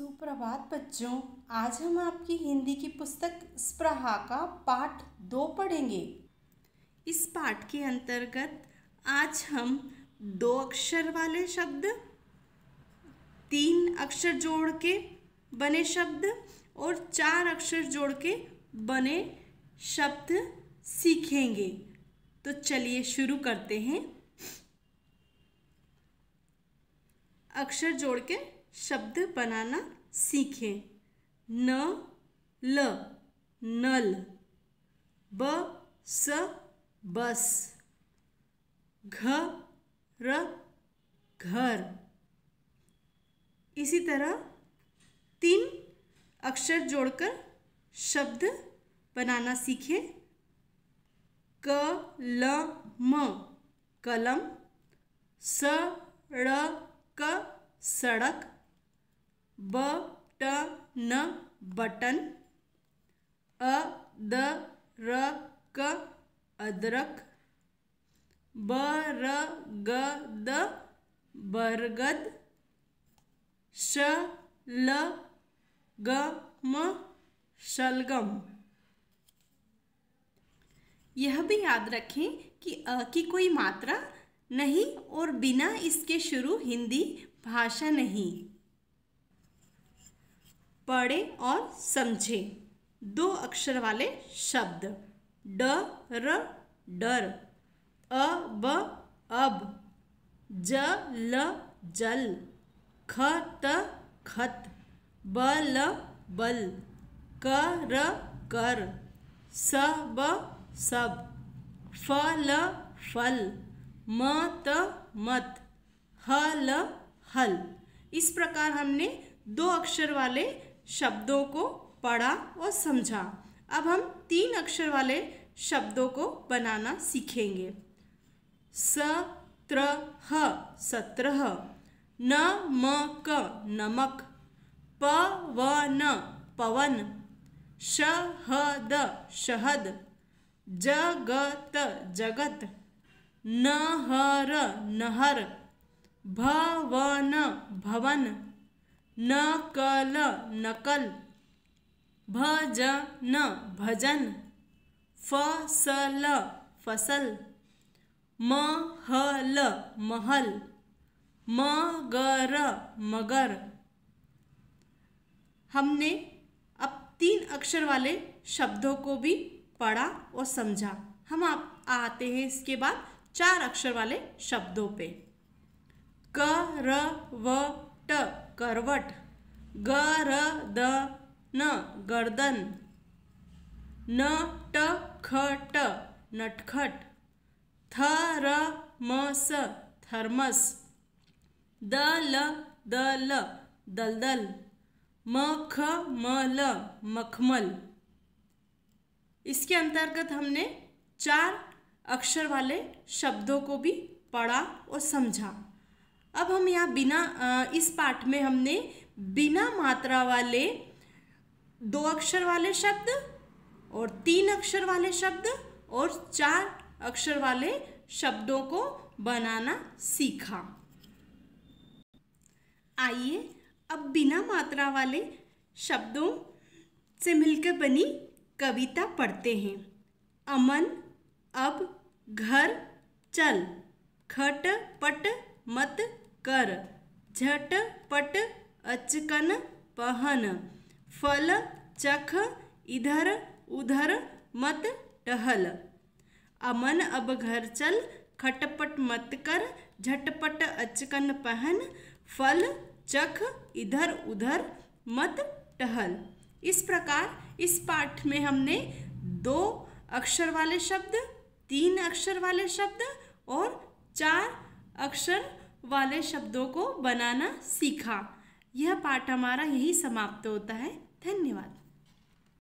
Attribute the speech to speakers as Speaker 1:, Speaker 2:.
Speaker 1: सुप्रभात बच्चों आज हम आपकी हिंदी की पुस्तक स्प्रहा का पाठ दो पढ़ेंगे इस पाठ के अंतर्गत आज हम दो अक्षर वाले शब्द तीन अक्षर जोड़ के बने शब्द और चार अक्षर जोड़ के बने शब्द सीखेंगे तो चलिए शुरू करते हैं अक्षर जोड़ के शब्द बनाना सीखें न ल नल ब स बस घ र घर इसी तरह तीन अक्षर जोड़कर शब्द बनाना सीखें क ल म कलम क सड़क ब ट न बटन अ द र क अदरक ब र ग द बरगद श ल ग म शलगम यह भी याद रखें कि अ की कोई मात्रा नहीं और बिना इसके शुरू हिंदी भाषा नहीं पढ़ें और समझें दो अक्षर वाले शब्द ड र डर अ ब अब ज ल जल ख त खत ब ल बल क र कर स ब सब फ ल फल म त मत ह ल हल इस प्रकार हमने दो अक्षर वाले शब्दों को पढ़ा और समझा अब हम तीन अक्षर वाले शब्दों को बनाना सीखेंगे ह सत्रह न म क नमक प व न पवन शहद शहद जगत जगत नहर नहर भवन भवन नकल नकल भजन भजन फसल फसल महल महल मगर मगर हमने अब तीन अक्षर वाले शब्दों को भी पढ़ा और समझा हम आप आते हैं इसके बाद चार अक्षर वाले शब्दों पे ट करवट न गर्दन नटखट म स थर्मस द द ल दलदल ल मखमल इसके अंतर्गत हमने चार अक्षर वाले शब्दों को भी पढ़ा और समझा अब हम यहाँ बिना इस पाठ में हमने बिना मात्रा वाले दो अक्षर वाले शब्द और तीन अक्षर वाले शब्द और चार अक्षर वाले शब्दों को बनाना सीखा आइए अब बिना मात्रा वाले शब्दों से मिलकर बनी कविता पढ़ते हैं अमन अब घर चल खट पट मत कर झट पट अचकन पहन फल चख इधर उधर मत टहल अमन अब घर चल खटपट मत कर झटपट अचकन पहन फल चख इधर उधर मत टहल इस प्रकार इस पाठ में हमने दो अक्षर वाले शब्द तीन अक्षर वाले शब्द और चार अक्षर वाले शब्दों को बनाना सीखा यह पाठ हमारा यही समाप्त होता है धन्यवाद